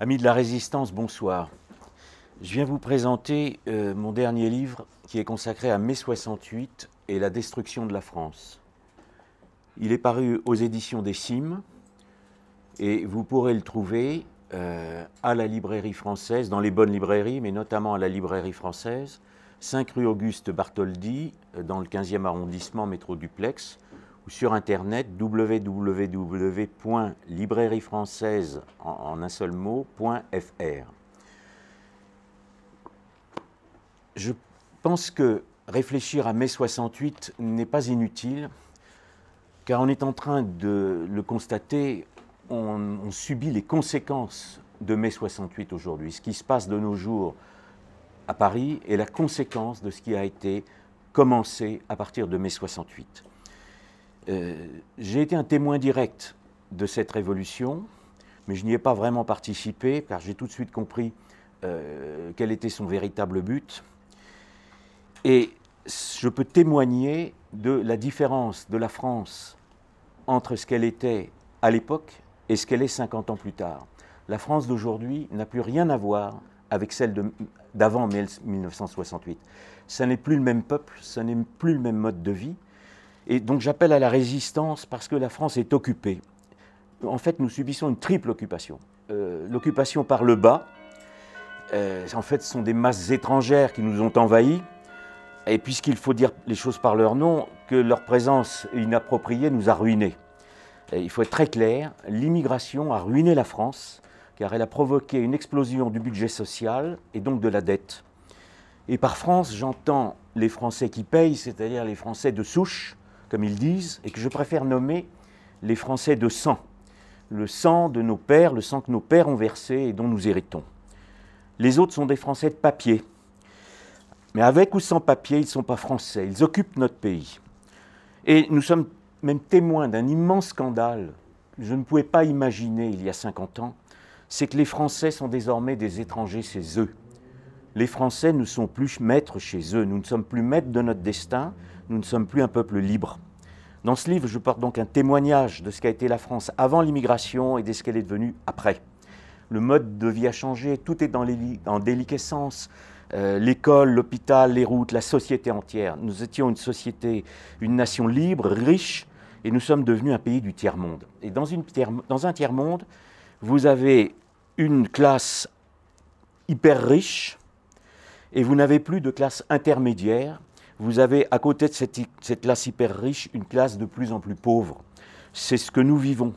Amis de la Résistance, bonsoir. Je viens vous présenter euh, mon dernier livre qui est consacré à mai 68 et la destruction de la France. Il est paru aux éditions des Cimes et vous pourrez le trouver euh, à la librairie française, dans les bonnes librairies, mais notamment à la librairie française, 5 rue Auguste Bartholdi, euh, dans le 15e arrondissement, métro duplex, ou sur internet www.librairiefrançaise un seul mot.fr. Je pense que réfléchir à mai 68 n'est pas inutile, car on est en train de le constater, on, on subit les conséquences de mai 68 aujourd'hui. Ce qui se passe de nos jours à Paris est la conséquence de ce qui a été commencé à partir de mai 68. Euh, j'ai été un témoin direct de cette révolution, mais je n'y ai pas vraiment participé, car j'ai tout de suite compris euh, quel était son véritable but. Et je peux témoigner de la différence de la France entre ce qu'elle était à l'époque et ce qu'elle est 50 ans plus tard. La France d'aujourd'hui n'a plus rien à voir avec celle d'avant 1968. Ça n'est plus le même peuple, ça n'est plus le même mode de vie, et donc j'appelle à la résistance parce que la France est occupée. En fait, nous subissons une triple occupation. Euh, l'occupation par le bas, euh, en fait, ce sont des masses étrangères qui nous ont envahis. Et puisqu'il faut dire les choses par leur nom, que leur présence inappropriée nous a ruinés. il faut être très clair, l'immigration a ruiné la France, car elle a provoqué une explosion du budget social et donc de la dette. Et par France, j'entends les Français qui payent, c'est-à-dire les Français de souche, comme ils disent, et que je préfère nommer les Français de sang, le sang de nos pères, le sang que nos pères ont versé et dont nous héritons. Les autres sont des Français de papier. Mais avec ou sans papier, ils ne sont pas Français, ils occupent notre pays. Et nous sommes même témoins d'un immense scandale, je ne pouvais pas imaginer il y a 50 ans, c'est que les Français sont désormais des étrangers chez eux les Français ne sont plus maîtres chez eux, nous ne sommes plus maîtres de notre destin, nous ne sommes plus un peuple libre. Dans ce livre, je porte donc un témoignage de ce qu'a été la France avant l'immigration et de ce qu'elle est devenue après. Le mode de vie a changé, tout est dans en déliquescence. Euh, l'école, l'hôpital, les routes, la société entière. Nous étions une société, une nation libre, riche, et nous sommes devenus un pays du tiers-monde. Et dans un tiers-monde, vous avez une classe hyper riche, et vous n'avez plus de classe intermédiaire. Vous avez, à côté de cette, classe hyper riche, une classe de plus en plus pauvre. C'est ce que nous vivons.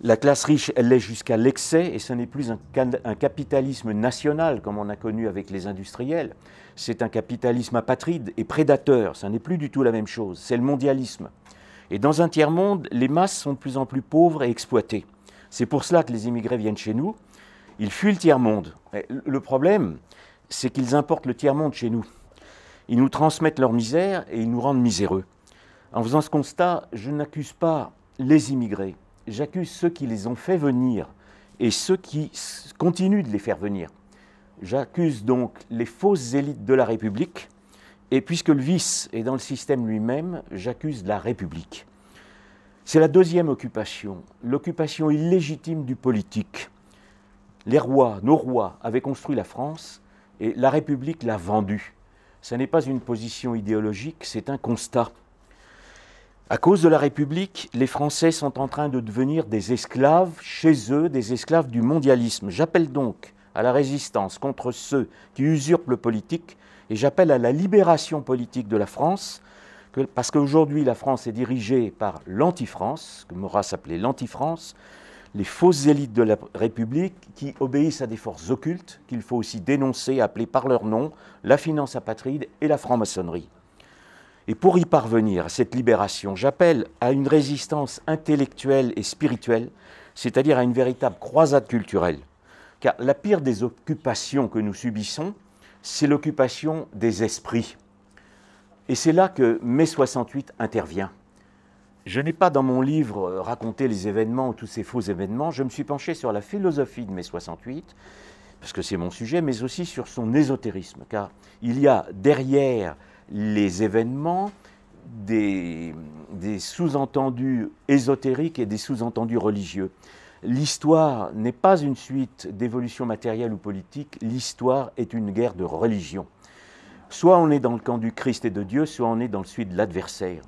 La classe riche, elle l'est jusqu'à l'excès, et ce n'est plus un, un, capitalisme national comme on a connu avec les industriels. C'est un capitalisme apatride et prédateur. Ce n'est plus du tout la même chose. C'est le mondialisme. Et dans un tiers-monde, les masses sont de plus en plus pauvres et exploitées. C'est pour cela que les immigrés viennent chez nous. Ils fuient le tiers-monde. Le problème, c'est qu'ils importent le tiers-monde chez nous. Ils nous transmettent leur misère et ils nous rendent miséreux. En faisant ce constat, je n'accuse pas les immigrés, j'accuse ceux qui les ont fait venir et ceux qui continuent de les faire venir. J'accuse donc les fausses élites de la République, et puisque le vice est dans le système lui-même, j'accuse la République. C'est la deuxième occupation, l'occupation illégitime du politique. Les rois, nos rois, avaient construit la France, et la République l'a vendu. Ce n'est pas une position idéologique, c'est un constat. À cause de la République, les Français sont en train de devenir des esclaves chez eux, des esclaves du mondialisme. J'appelle donc à la résistance contre ceux qui usurpent le politique et j'appelle à la libération politique de la France, parce qu'aujourd'hui la France est dirigée par l'anti-France, que Mora s'appelait l'anti-France, les fausses élites de la République qui obéissent à des forces occultes qu'il faut aussi dénoncer, appeler par leur nom, la finance apatride et la franc-maçonnerie. Et pour y parvenir à cette libération, j'appelle à une résistance intellectuelle et spirituelle, c'est-à-dire à une véritable croisade culturelle. Car la pire des occupations que nous subissons, c'est l'occupation des esprits. Et c'est là que mai 68 intervient. Je n'ai pas dans mon livre euh, raconté les événements ou tous ces faux événements. Je me suis penché sur la philosophie de mai 68, parce que c'est mon sujet, mais aussi sur son ésotérisme, car il y a derrière les événements des, sous-entendus ésotériques et des sous-entendus religieux. L'histoire n'est pas une suite d'évolution matérielle ou politique, l'histoire est une guerre de religion. Soit on est dans le camp du Christ et de Dieu, soit on est dans le suite de l'adversaire.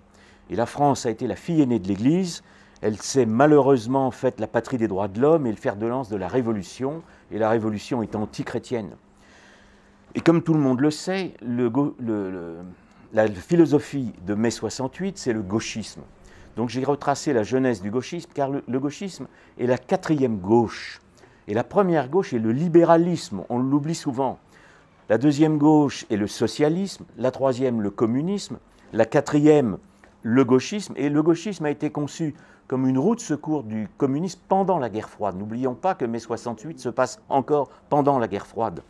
Et la France a été la fille aînée de l'Église. Elle s'est malheureusement faite la patrie des droits de l'homme et le fer de lance de la Révolution. Et la Révolution est antichrétienne. Et comme tout le monde le sait, la philosophie de mai 68, c'est le gauchisme. Donc j'ai retracé la jeunesse du gauchisme, car le gauchisme est la quatrième gauche. Et la première gauche est le libéralisme, on l'oublie souvent. La deuxième gauche est le socialisme, la troisième le communisme, la quatrième le gauchisme. Et le gauchisme a été conçu comme une route secours du communisme pendant la guerre froide. N'oublions pas que mai 68 se passe encore pendant la guerre froide.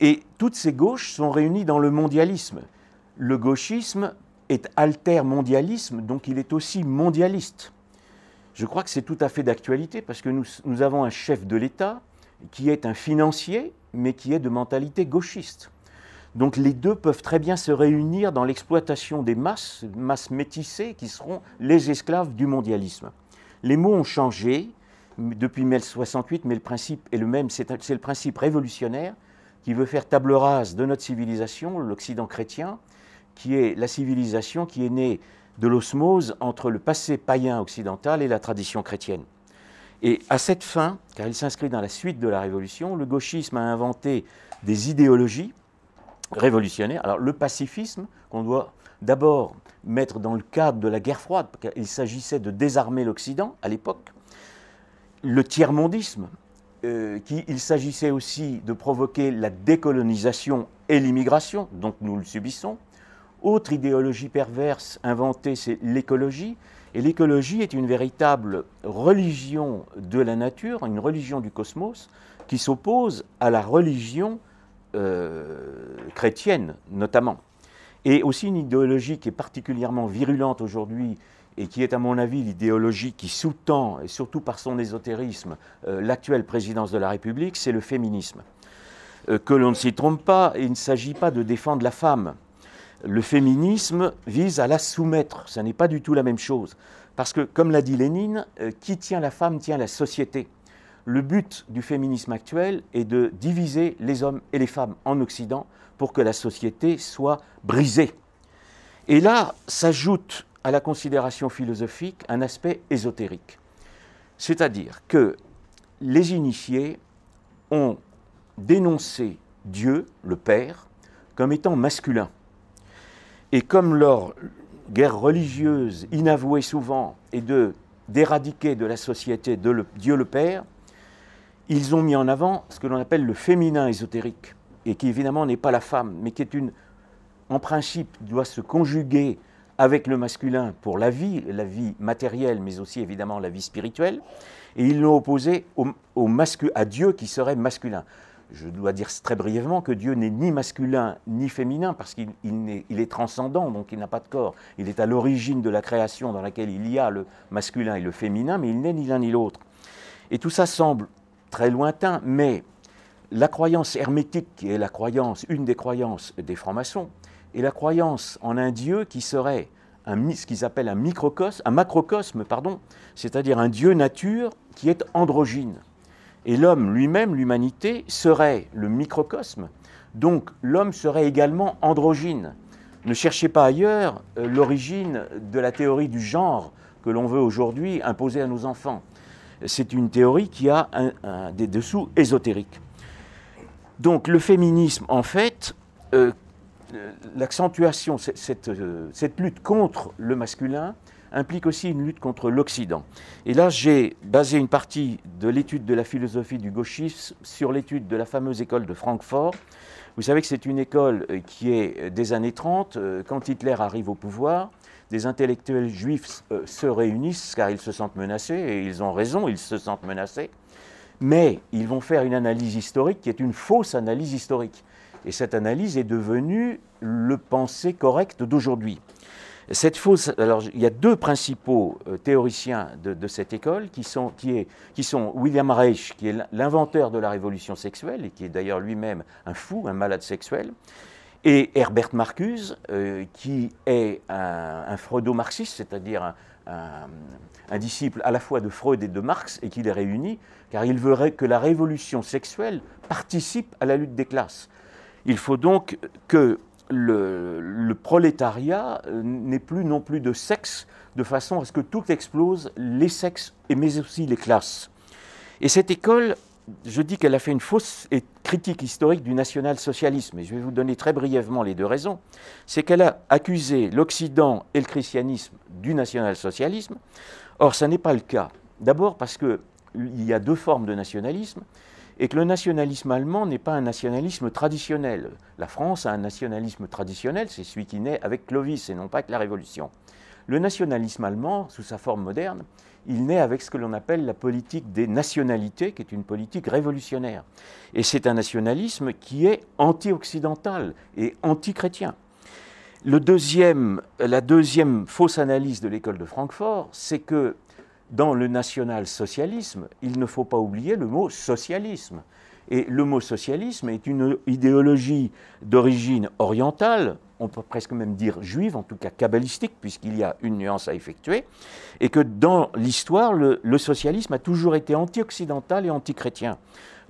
Et toutes ces gauches sont réunies dans le mondialisme. Le gauchisme est alter-mondialisme, donc il est aussi mondialiste. Je crois que c'est tout à fait d'actualité parce que nous avons un chef de l'État qui est un financier, mais qui est de mentalité gauchiste. Donc les deux peuvent très bien se réunir dans l'exploitation des masses, masses métissées, qui seront les esclaves du mondialisme. Les mots ont changé depuis 1968, mais le principe est le même, c'est le principe révolutionnaire qui veut faire table rase de notre civilisation, l'Occident chrétien, qui est la civilisation qui est née de l'osmose entre le passé païen occidental et la tradition chrétienne. Et à cette fin, car il s'inscrit dans la suite de la Révolution, le gauchisme a inventé des idéologies révolutionnaire. Alors le pacifisme qu'on doit d'abord mettre dans le cadre de la guerre froide, parce qu'il s'agissait de désarmer l'Occident à l'époque, le tiers-mondisme, euh, qui, il s'agissait aussi de provoquer la décolonisation et l'immigration, donc nous le subissons. Autre idéologie perverse inventée, c'est l'écologie. Et l'écologie est une véritable religion de la nature, une religion du cosmos, qui s'oppose à la religion euh, chrétienne notamment, et aussi une idéologie qui est particulièrement virulente aujourd'hui et qui est à mon avis l'idéologie qui sous-tend, et surtout par son ésotérisme, euh, l'actuelle présidence de la République, c'est le féminisme. Euh, que l'on ne s'y trompe pas, il ne s'agit pas de défendre la femme. Le féminisme vise à la soumettre, ce n'est pas du tout la même chose. Parce que, comme l'a dit Lénine, qui tient la femme tient la société le but du féminisme actuel est de diviser les hommes et les femmes en Occident pour que la société soit brisée. Et là s'ajoute à la considération philosophique un aspect ésotérique. C'est-à-dire que les initiés ont dénoncé Dieu, le Père, comme étant masculin. Et comme leur guerre religieuse, inavouée souvent, est de d'éradiquer de la société Dieu le Père, ils ont mis en avant ce que l'on appelle le féminin ésotérique, et qui évidemment n'est pas la femme, mais qui est une, en principe, doit se conjuguer avec le masculin pour la vie, la vie matérielle, mais aussi évidemment la vie spirituelle, et ils l'ont opposé au, à Dieu qui serait masculin. Je dois dire très brièvement que Dieu n'est ni masculin ni féminin parce qu'il il est transcendant, donc il n'a pas de corps. Il est à l'origine de la création dans laquelle il y a le masculin et le féminin, mais il n'est ni l'un ni l'autre. Et tout ça semble très lointain, mais la croyance hermétique, qui est la croyance, une des croyances des francs-maçons, et la croyance en un Dieu qui serait un, ce qu'ils appellent un microcosme, un macrocosme, pardon, c'est-à-dire un Dieu nature qui est androgyne. Et l'homme lui-même, l'humanité, serait le microcosme. Donc l'homme serait également androgyne. Ne cherchez pas ailleurs euh, l'origine de la théorie du genre que l'on veut aujourd'hui imposer à nos enfants c'est une théorie qui a des dessous ésotériques. Donc le féminisme, en fait, euh, l'accentuation, cette, euh, cette, lutte contre le masculin implique aussi une lutte contre l'Occident. Et là, j'ai basé une partie de l'étude de la philosophie du gauchisme sur l'étude de la fameuse école de Francfort. Vous savez que c'est une école euh, qui est des années 30, quand Hitler arrive au pouvoir des intellectuels juifs euh, se réunissent car ils se sentent menacés, et ils ont raison, ils se sentent menacés, mais ils vont faire une analyse historique qui est une fausse analyse historique. Et cette analyse est devenue le pensée correct d'aujourd'hui. Cette fausse, alors il y a deux principaux euh, théoriciens de, cette école qui sont, qui, est, qui sont William Reich, qui est l'inventeur de la révolution sexuelle et qui est d'ailleurs lui-même un fou, un malade sexuel, et Herbert Marcuse, euh, qui est un, freudo-marxiste, c'est-à-dire un, disciple à la fois de Freud et de Marx, et qui les réunit, car il veut que la révolution sexuelle participe à la lutte des classes. Il faut donc que le, prolétariat euh, n'ait plus non plus de sexe, de façon à ce que tout explose, les sexes, et mais aussi les classes. Et cette école je dis qu'elle a fait une fausse critique historique du national-socialisme, et je vais vous donner très brièvement les deux raisons, c'est qu'elle a accusé l'Occident et le christianisme du national-socialisme. Or, ça n'est pas le cas. D'abord parce qu'il y a deux formes de nationalisme, et que le nationalisme allemand n'est pas un nationalisme traditionnel. La France a un nationalisme traditionnel, c'est celui qui naît avec Clovis et non pas avec la Révolution. Le nationalisme allemand, sous sa forme moderne, il naît avec ce que l'on appelle la politique des nationalités, qui est une politique révolutionnaire. Et c'est un nationalisme qui est anti-occidental et anti-chrétien. la deuxième fausse analyse de l'école de Francfort, c'est que dans le national-socialisme, il ne faut pas oublier le mot socialisme. Et le mot socialisme est une idéologie d'origine orientale, on peut presque même dire juive, en tout cas kabbalistique, puisqu'il y a une nuance à effectuer, et que dans l'histoire, le, socialisme a toujours été anti-occidental et anti-chrétien.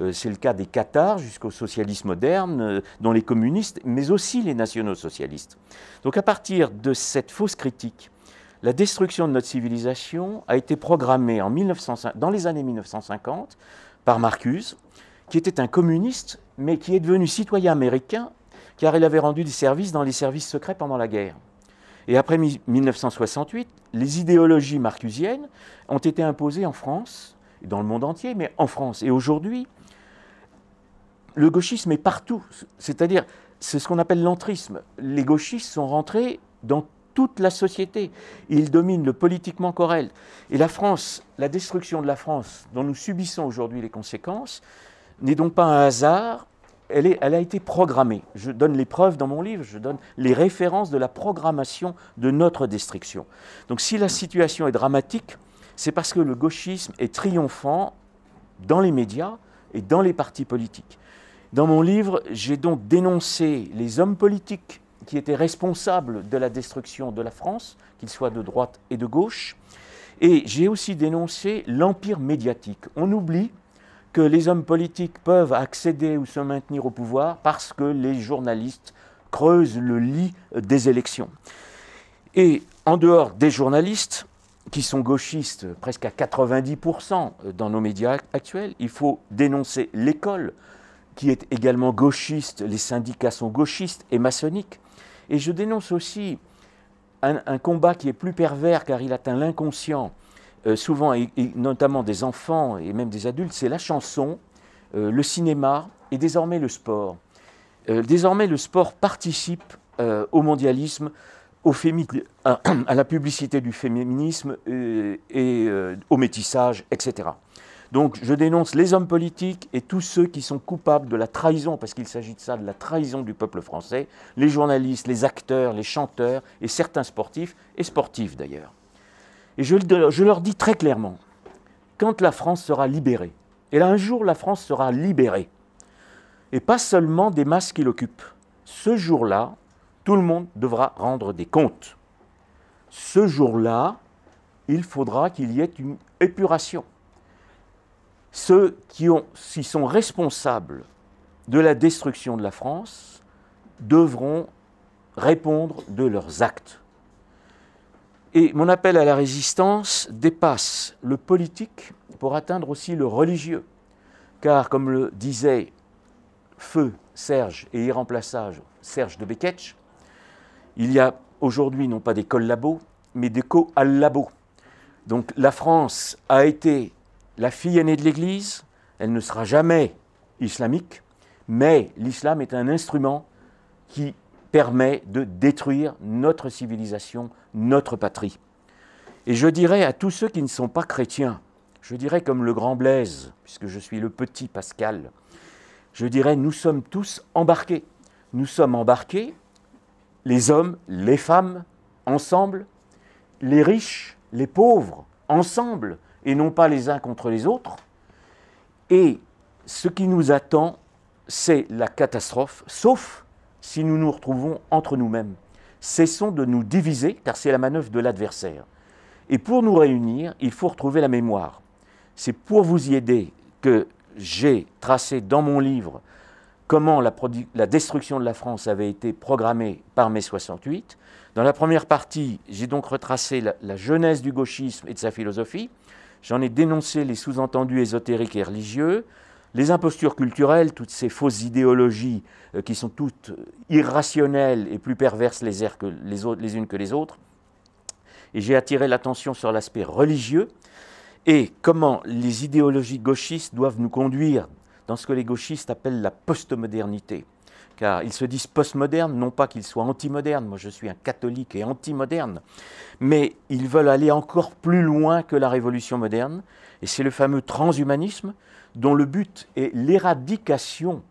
Euh, c'est le cas des Qatars jusqu'au socialisme moderne, euh, dont les communistes, mais aussi les nationaux socialistes. Donc à partir de cette fausse critique, la destruction de notre civilisation a été programmée en dans les années 1950 par Marcuse, qui était un communiste, mais qui est devenu citoyen américain, car il avait rendu des services dans les services secrets pendant la guerre. Et après 1968, les idéologies marcusiennes ont été imposées en France, et dans le monde entier, mais en France. Et aujourd'hui, le gauchisme est partout. C'est-à-dire, c'est ce qu'on appelle l'entrisme. Les gauchistes sont rentrés dans toute la société. Ils dominent le politiquement correct. Et la France, la destruction de la France, dont nous subissons aujourd'hui les conséquences, n'est donc pas un hasard, elle, elle, a été programmée. Je donne les preuves dans mon livre, je donne les références de la programmation de notre destruction. Donc si la situation est dramatique, c'est parce que le gauchisme est triomphant dans les médias et dans les partis politiques. Dans mon livre, j'ai donc dénoncé les hommes politiques qui étaient responsables de la destruction de la France, qu'ils soient de droite et de gauche, et j'ai aussi dénoncé l'empire médiatique. On oublie que les hommes politiques peuvent accéder ou se maintenir au pouvoir parce que les journalistes creusent le lit des élections. Et en dehors des journalistes, qui sont gauchistes presque à 90% dans nos médias actuels, il faut dénoncer l'école, qui est également gauchiste, les syndicats sont gauchistes et maçonniques. Et je dénonce aussi un, un combat qui est plus pervers car il atteint l'inconscient euh, souvent, et, notamment des enfants et même des adultes, c'est la chanson, euh, le cinéma et désormais le sport. Euh, désormais, le sport participe au mondialisme, à, à, la publicité du féminisme et au métissage, etc. Donc je dénonce les hommes politiques et tous ceux qui sont coupables de la trahison, parce qu'il s'agit de ça, de la trahison du peuple français, les journalistes, les acteurs, les chanteurs et certains sportifs, et sportifs d'ailleurs. Et je, leur dis très clairement, quand la France sera libérée, et là un jour la France sera libérée, et pas seulement des masses qui l'occupent, ce jour-là, tout le monde devra rendre des comptes. Ce jour-là, il faudra qu'il y ait une épuration. Ceux qui, ont, qui sont responsables de la destruction de la France devront répondre de leurs actes. Et mon appel à la résistance dépasse le politique pour atteindre aussi le religieux. Car, comme le disait Feu, Serge et remplaçage Serge de Beketch, il y a aujourd'hui non pas des collabos, mais des co Donc la France a été la fille aînée de l'Église, elle ne sera jamais islamique, mais l'islam est un instrument qui permet de détruire notre civilisation, notre patrie. Et je dirais à tous ceux qui ne sont pas chrétiens, je dirais comme le grand Blaise, puisque je suis le petit Pascal, je dirais nous sommes tous embarqués. Nous sommes embarqués, les hommes, les femmes, ensemble, les riches, les pauvres, ensemble, et non pas les uns contre les autres. Et ce qui nous attend, c'est la catastrophe, sauf si nous nous retrouvons entre nous-mêmes. Cessons de nous diviser, car c'est la manœuvre de l'adversaire. Et pour nous réunir, il faut retrouver la mémoire. C'est pour vous y aider que j'ai tracé dans mon livre comment la, destruction de la France avait été programmée par mai 68. Dans la première partie, j'ai donc retracé la, la genèse du gauchisme et de sa philosophie. J'en ai dénoncé les sous-entendus ésotériques et religieux. Les impostures culturelles, toutes ces fausses idéologies euh, qui sont toutes irrationnelles et plus perverses les, les unes que les autres. Et j'ai attiré l'attention sur l'aspect religieux et comment les idéologies gauchistes doivent nous conduire dans ce que les gauchistes appellent la postmodernité car ils se disent postmodernes, non pas qu'ils soient anti-modernes. moi je suis un catholique et antimoderne, mais ils veulent aller encore plus loin que la révolution moderne, et c'est le fameux transhumanisme dont le but est l'éradication,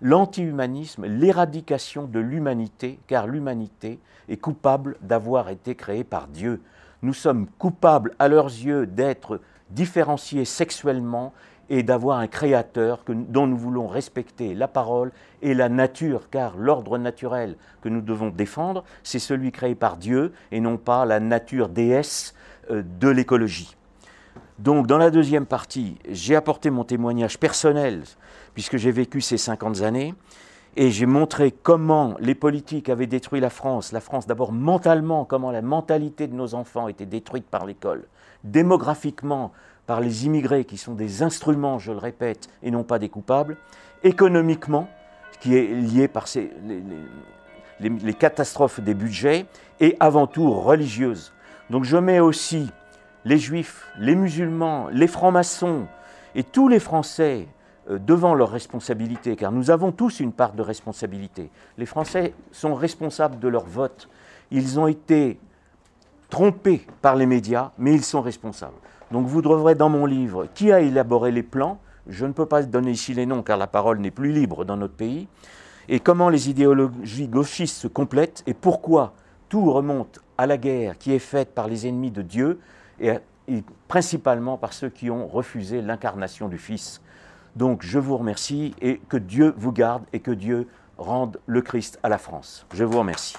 l'anti-humanisme, l'éradication de l'humanité, car l'humanité est coupable d'avoir été créée par Dieu. Nous sommes coupables à leurs yeux d'être différenciés sexuellement et d'avoir un créateur dont nous voulons respecter la parole et la nature, car l'ordre naturel que nous devons défendre, c'est celui créé par Dieu et non pas la nature déesse euh, de l'écologie. Donc dans la deuxième partie, j'ai apporté mon témoignage personnel, puisque j'ai vécu ces 50 années, et j'ai montré comment les politiques avaient détruit la France, la France d'abord mentalement, comment la mentalité de nos enfants était détruite par l'école, démographiquement, par les immigrés qui sont des instruments, je le répète, et non pas des coupables, économiquement, ce qui est lié par les, catastrophes des budgets, et avant tout religieuse. Donc je mets aussi les juifs, les musulmans, les francs-maçons et tous les Français euh, devant leurs responsabilités, car nous avons tous une part de responsabilité. Les Français sont responsables de leur vote. Ils ont été trompés par les médias, mais ils sont responsables. Donc vous devrez dans mon livre qui a élaboré les plans, je ne peux pas donner ici les noms car la parole n'est plus libre dans notre pays, et comment les idéologies gauchistes se complètent et pourquoi tout remonte à la guerre qui est faite par les ennemis de Dieu et principalement par ceux qui ont refusé l'incarnation du Fils. Donc je vous remercie et que Dieu vous garde et que Dieu rende le Christ à la France. Je vous remercie.